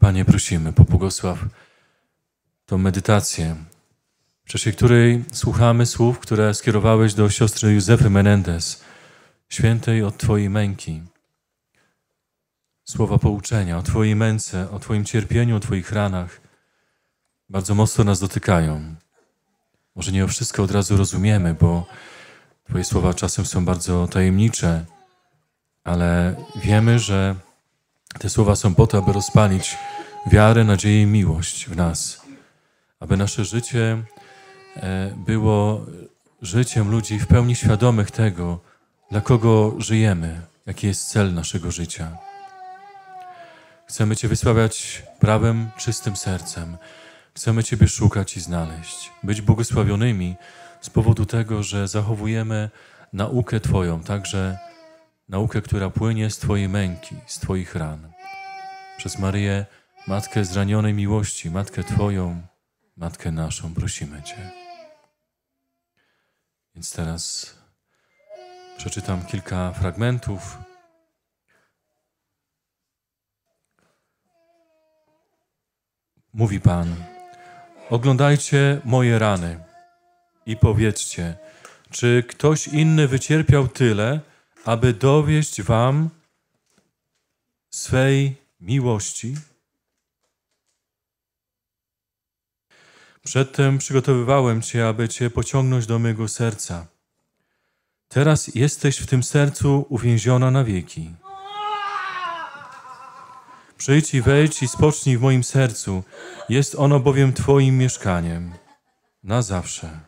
Panie, prosimy, pobłogosław tą medytację, w czasie której słuchamy słów, które skierowałeś do siostry Józefy Menendez, świętej od Twojej męki. Słowa pouczenia o Twojej męce, o Twoim cierpieniu, o Twoich ranach bardzo mocno nas dotykają. Może nie o wszystko od razu rozumiemy, bo Twoje słowa czasem są bardzo tajemnicze, ale wiemy, że te słowa są po to, aby rozpalić wiarę, nadzieję i miłość w nas, aby nasze życie e, było życiem ludzi w pełni świadomych tego, dla kogo żyjemy, jaki jest cel naszego życia. Chcemy Cię wysławiać prawem, czystym sercem. Chcemy Ciebie szukać i znaleźć, być błogosławionymi z powodu tego, że zachowujemy naukę Twoją, także naukę, która płynie z Twojej męki, z Twoich ran. Przez Maryję, Matkę zranionej miłości, Matkę Twoją, Matkę naszą, prosimy Cię. Więc teraz przeczytam kilka fragmentów. Mówi Pan: Oglądajcie moje rany i powiedzcie, czy ktoś inny wycierpiał tyle, aby dowieść wam swej miłości. Przedtem przygotowywałem Cię, aby Cię pociągnąć do mego serca. Teraz jesteś w tym sercu uwięziona na wieki. Przyjdź i wejdź i spocznij w moim sercu. Jest ono bowiem Twoim mieszkaniem. Na zawsze.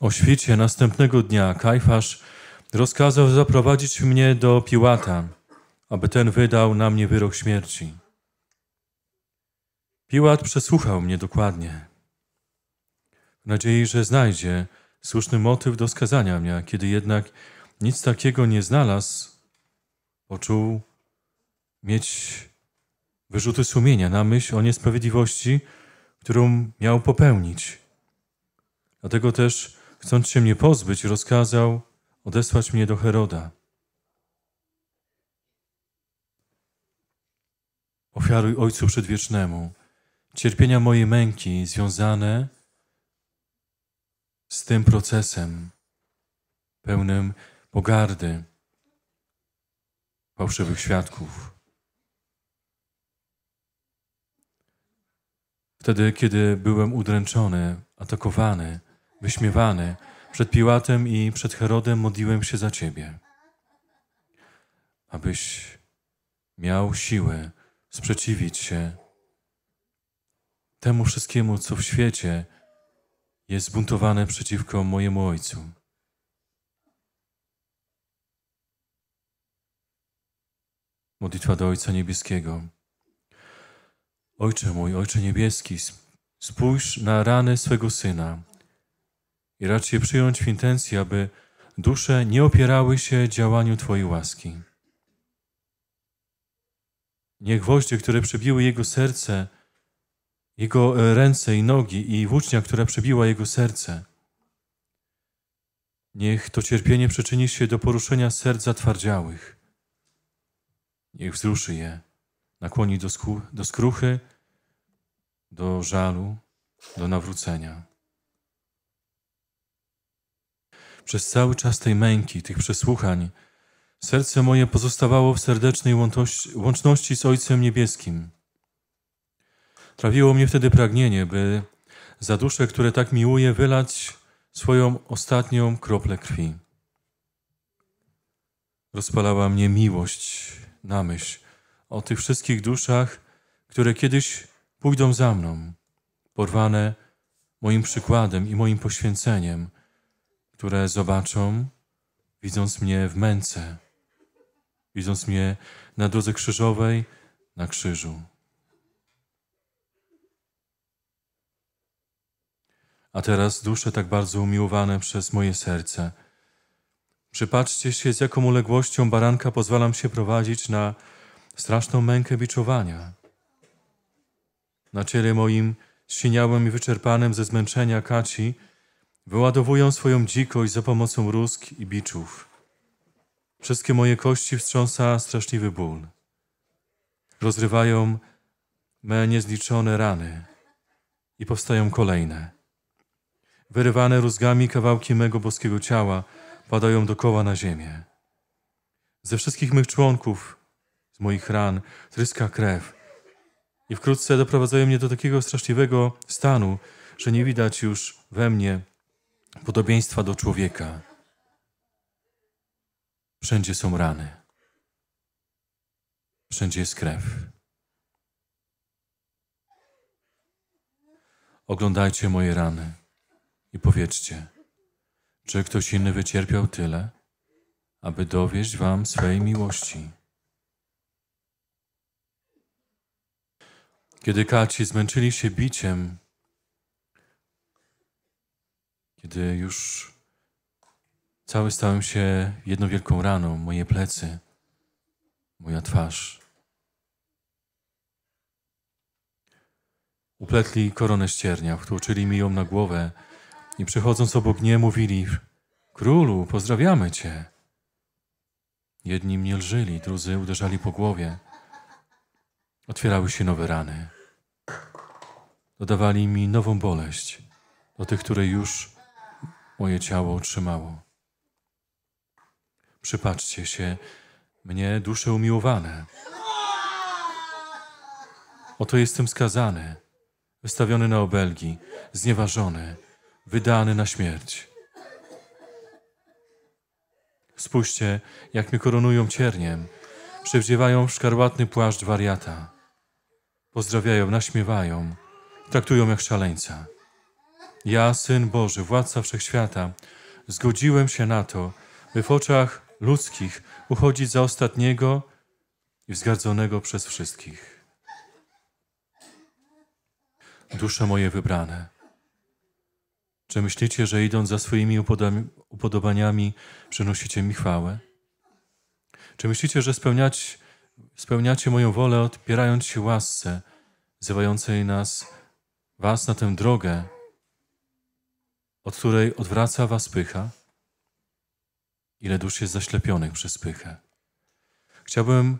O świcie następnego dnia Kajfasz rozkazał zaprowadzić mnie do Piłata, aby ten wydał na mnie wyrok śmierci. Piłat przesłuchał mnie dokładnie, w nadziei, że znajdzie słuszny motyw do skazania mnie, kiedy jednak nic takiego nie znalazł, poczuł mieć wyrzuty sumienia na myśl o niesprawiedliwości, którą miał popełnić. Dlatego też Chcąc się mnie pozbyć, rozkazał odesłać mnie do Heroda. Ofiaruj Ojcu Przedwiecznemu cierpienia mojej męki związane z tym procesem pełnym pogardy, fałszywych świadków. Wtedy, kiedy byłem udręczony, atakowany, wyśmiewany, przed Piłatem i przed Herodem modliłem się za Ciebie, abyś miał siłę sprzeciwić się temu wszystkiemu, co w świecie jest zbuntowane przeciwko mojemu Ojcu. Modlitwa do Ojca Niebieskiego. Ojcze mój, Ojcze Niebieski, spójrz na rany swego Syna i racz je przyjąć w intencji, aby dusze nie opierały się działaniu Twojej łaski. Niech gwoździe, które przebiły jego serce, jego e, ręce i nogi i włócznia, która przebiła jego serce. Niech to cierpienie przyczyni się do poruszenia serc zatwardziałych. Niech wzruszy je, nakłoni do, do skruchy, do żalu, do nawrócenia. przez cały czas tej męki, tych przesłuchań, serce moje pozostawało w serdecznej łączności z Ojcem Niebieskim. Trawiło mnie wtedy pragnienie, by za duszę, które tak miłuje, wylać swoją ostatnią kroplę krwi. Rozpalała mnie miłość na myśl o tych wszystkich duszach, które kiedyś pójdą za mną, porwane moim przykładem i moim poświęceniem – które zobaczą, widząc mnie w męce, widząc mnie na drodze krzyżowej, na krzyżu. A teraz dusze tak bardzo umiłowane przez moje serce. Przypatrzcie się, z jaką uległością baranka pozwalam się prowadzić na straszną mękę biczowania. Na ciele moim, siniałym i wyczerpanym ze zmęczenia kaci, Wyładowują swoją dzikość za pomocą rusk i biczów. Wszystkie moje kości wstrząsa straszliwy ból. Rozrywają me niezliczone rany i powstają kolejne. Wyrywane rózgami kawałki mego boskiego ciała padają dokoła na ziemię. Ze wszystkich mych członków, z moich ran, tryska krew i wkrótce doprowadzają mnie do takiego straszliwego stanu, że nie widać już we mnie podobieństwa do człowieka. Wszędzie są rany. Wszędzie jest krew. Oglądajcie moje rany i powiedzcie, czy ktoś inny wycierpiał tyle, aby dowieść wam swej miłości. Kiedy kaci zmęczyli się biciem, kiedy już cały stałem się jedną wielką raną, moje plecy, moja twarz. Upletli koronę ściernia, wtłoczyli mi ją na głowę i przychodząc obok nie mówili Królu, pozdrawiamy cię. Jedni mnie lżyli, drudzy uderzali po głowie. Otwierały się nowe rany. Dodawali mi nową boleść, do tych, które już moje ciało otrzymało. Przypatrzcie się, mnie dusze umiłowane. Oto jestem skazany, wystawiony na obelgi, znieważony, wydany na śmierć. Spójrzcie, jak mi koronują cierniem, przewdziewają w szkarłatny płaszcz wariata. Pozdrawiają, naśmiewają, traktują jak szaleńca. Ja, Syn Boży, Władca Wszechświata, zgodziłem się na to, by w oczach ludzkich uchodzić za ostatniego i wzgardzonego przez wszystkich. Dusze moje wybrane, czy myślicie, że idąc za swoimi upodobaniami przynosicie mi chwałę? Czy myślicie, że spełniać, spełniacie moją wolę, odpierając się łasce, zywającej nas, was na tę drogę, od której odwraca was pycha? Ile dusz jest zaślepionych przez pychę? Chciałbym,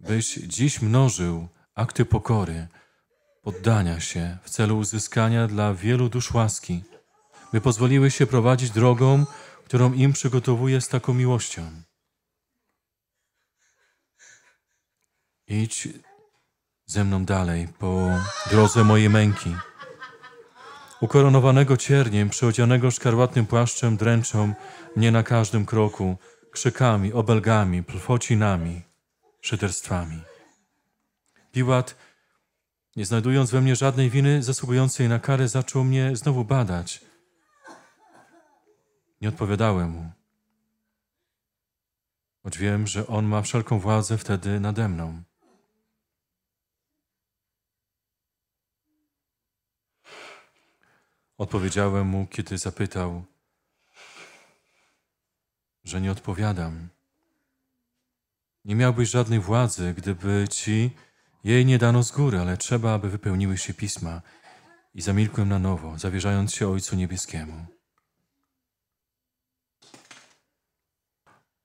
byś dziś mnożył akty pokory, poddania się w celu uzyskania dla wielu dusz łaski, by pozwoliły się prowadzić drogą, którą im przygotowuje z taką miłością. Idź ze mną dalej po drodze mojej męki. Ukoronowanego cierniem, przyodzianego szkarłatnym płaszczem dręczą mnie na każdym kroku, krzykami, obelgami, plfocinami, szyderstwami. Piłat, nie znajdując we mnie żadnej winy zasługującej na karę, zaczął mnie znowu badać. Nie odpowiadałem mu, choć wiem, że on ma wszelką władzę wtedy nade mną. Odpowiedziałem mu, kiedy zapytał, że nie odpowiadam. Nie miałbyś żadnej władzy, gdyby ci jej nie dano z góry, ale trzeba, aby wypełniły się pisma. I zamilkłem na nowo, zawierzając się Ojcu Niebieskiemu.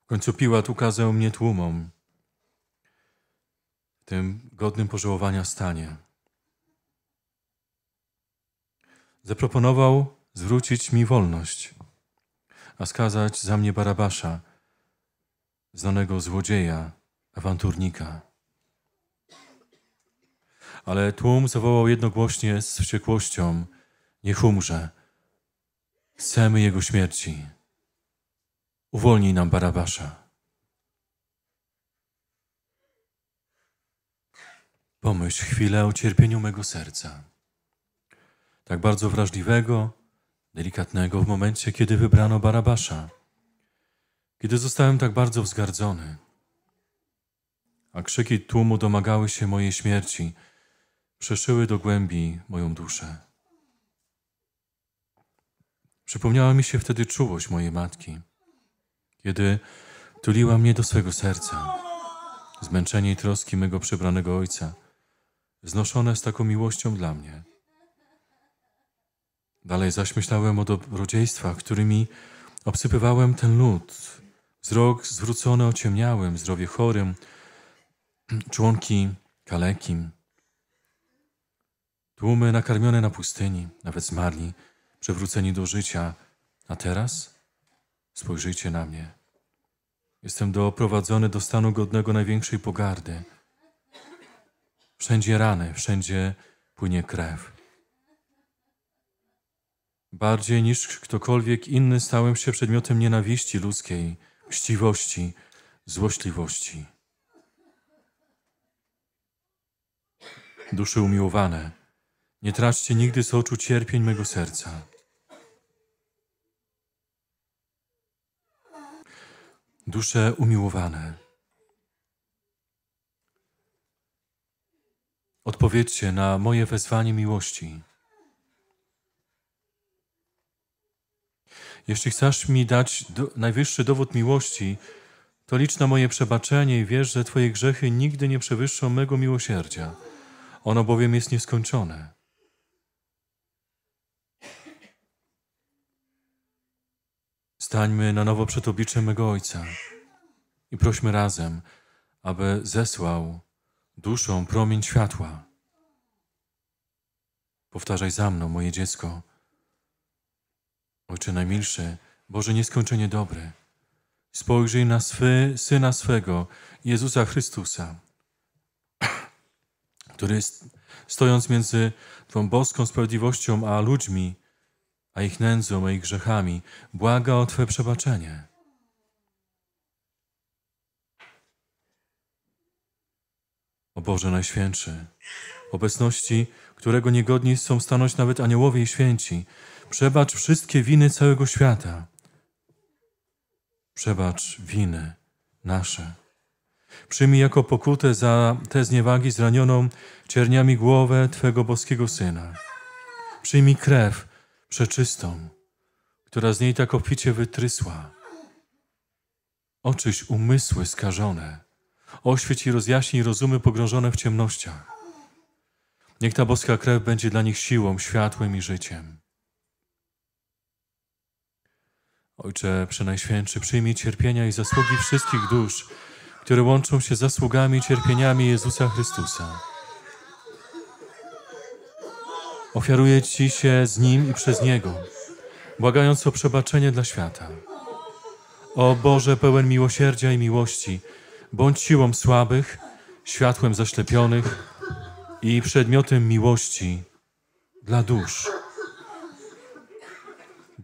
W końcu Piłat ukazał mnie tłumom, w tym godnym pożałowania stanie. Zaproponował zwrócić mi wolność, a skazać za mnie Barabasza, znanego złodzieja, awanturnika. Ale tłum zawołał jednogłośnie z wściekłością: Niech umrze. Chcemy jego śmierci. Uwolnij nam Barabasza. Pomyśl chwilę o cierpieniu mego serca tak bardzo wrażliwego, delikatnego w momencie, kiedy wybrano Barabasza, kiedy zostałem tak bardzo wzgardzony. A krzyki tłumu domagały się mojej śmierci, przeszyły do głębi moją duszę. Przypomniała mi się wtedy czułość mojej matki, kiedy tuliła mnie do swego serca. Zmęczenie i troski mego przebranego ojca, znoszone z taką miłością dla mnie – Dalej zaś myślałem o dobrodziejstwach, którymi obsypywałem ten lud. Wzrok zwrócony ociemniałym, zdrowie chorym, członki kalekim. Tłumy nakarmione na pustyni, nawet zmarli, przewróceni do życia. A teraz spojrzyjcie na mnie. Jestem doprowadzony do stanu godnego największej pogardy. Wszędzie rany, wszędzie płynie krew. Bardziej niż ktokolwiek inny stałem się przedmiotem nienawiści ludzkiej, chciwości, złośliwości. Duszy umiłowane, nie traćcie nigdy z oczu cierpień mego serca. Dusze umiłowane, odpowiedzcie na moje wezwanie miłości. Jeśli chcesz mi dać do, najwyższy dowód miłości, to licz na moje przebaczenie i wiesz, że Twoje grzechy nigdy nie przewyższą mego miłosierdzia. Ono bowiem jest nieskończone. Stańmy na nowo przed obliczem mego Ojca i prośmy razem, aby zesłał duszą promień światła. Powtarzaj za mną, moje dziecko. Ojcze najmilszy, Boże nieskończenie dobry, spojrzyj na swy, Syna swego, Jezusa Chrystusa, który stojąc między Twą boską sprawiedliwością a ludźmi, a ich nędzą, a ich grzechami, błaga o Twe przebaczenie. O Boże Najświętszy, obecności, którego niegodni są stanąć nawet aniołowie i święci, Przebacz wszystkie winy całego świata. Przebacz winy nasze. Przyjmij jako pokutę za te zniewagi zranioną cierniami głowę Twego boskiego Syna. Przyjmij krew przeczystą, która z niej tak oficie wytrysła. Oczyś umysły skażone, oświeć i rozjaśnij rozumy pogrążone w ciemnościach. Niech ta boska krew będzie dla nich siłą, światłem i życiem. Ojcze Przenajświętszy, przyjmij cierpienia i zasługi wszystkich dusz, które łączą się z zasługami i cierpieniami Jezusa Chrystusa. Ofiaruję Ci się z Nim i przez Niego, błagając o przebaczenie dla świata. O Boże, pełen miłosierdzia i miłości, bądź siłą słabych, światłem zaślepionych i przedmiotem miłości dla dusz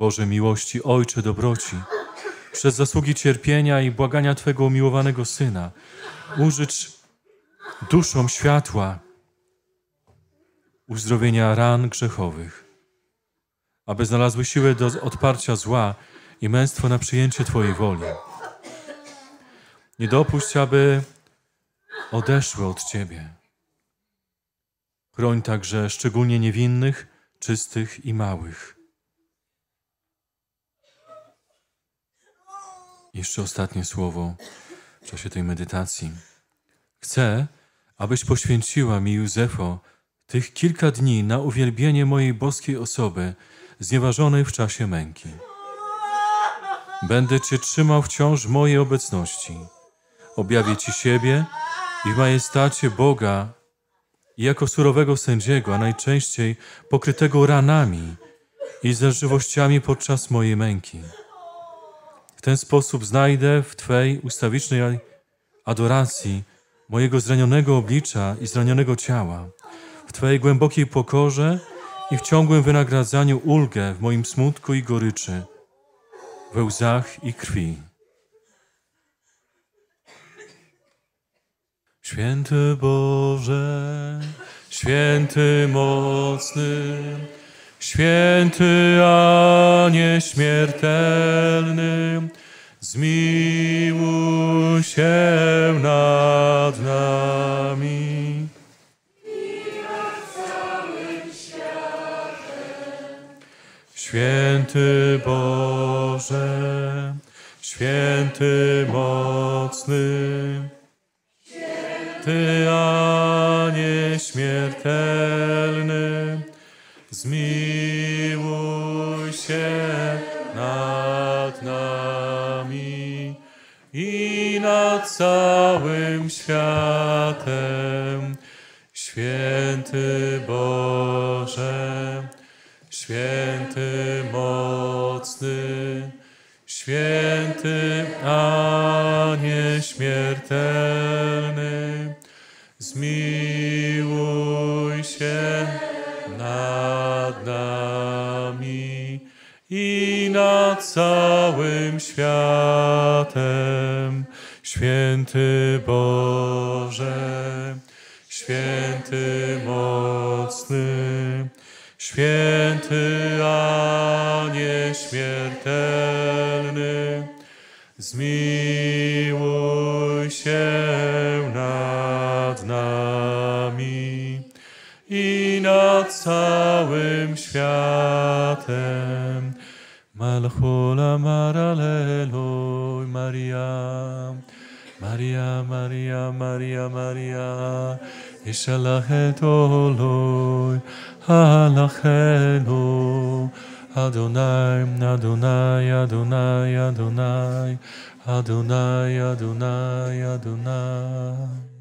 Boże miłości, Ojcze dobroci, przez zasługi cierpienia i błagania Twego umiłowanego Syna, użycz duszom światła uzdrowienia ran grzechowych, aby znalazły siłę do odparcia zła i męstwo na przyjęcie Twojej woli. Nie dopuść, aby odeszły od Ciebie. Chroń także szczególnie niewinnych, czystych i małych. Jeszcze ostatnie słowo w czasie tej medytacji. Chcę, abyś poświęciła mi, Józefo, tych kilka dni na uwielbienie mojej boskiej osoby, znieważonej w czasie męki. Będę Cię trzymał wciąż w mojej obecności. Objawię Ci siebie i w majestacie Boga i jako surowego sędziego, a najczęściej pokrytego ranami i zażywościami podczas mojej męki ten sposób znajdę w Twej ustawicznej adoracji mojego zranionego oblicza i zranionego ciała, w Twojej głębokiej pokorze i w ciągłym wynagradzaniu ulgę w moim smutku i goryczy, we łzach i krwi. Święty Boże, święty mocny, Święty, a nieśmiertelny, zmiłuj się nad nami. I nad całym Święty Boże, święty mocny, święty, a nieśmiertelny, zmiłuj nad całym światem. Święty Boże, święty mocny, święty, a nieśmiertelny, zmiłuj się nad nami i nad całym światem. Święty Boże, święty mocny, święty, a nieśmiertelny, zmiłuj się nad nami i nad całym światem. Malcholam Maraleloj Maria. Maria, Maria, Maria, Maria, Ishalach et Oloi, Halachenu, Adonai, Adonai, Adonai, Adonai, Adonai, Adonai, Adonai.